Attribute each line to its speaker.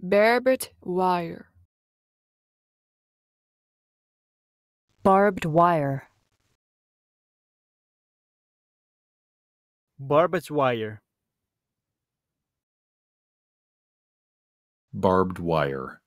Speaker 1: Barbed wire. Barbed wire.
Speaker 2: Barbed wire.
Speaker 3: Barbed wire.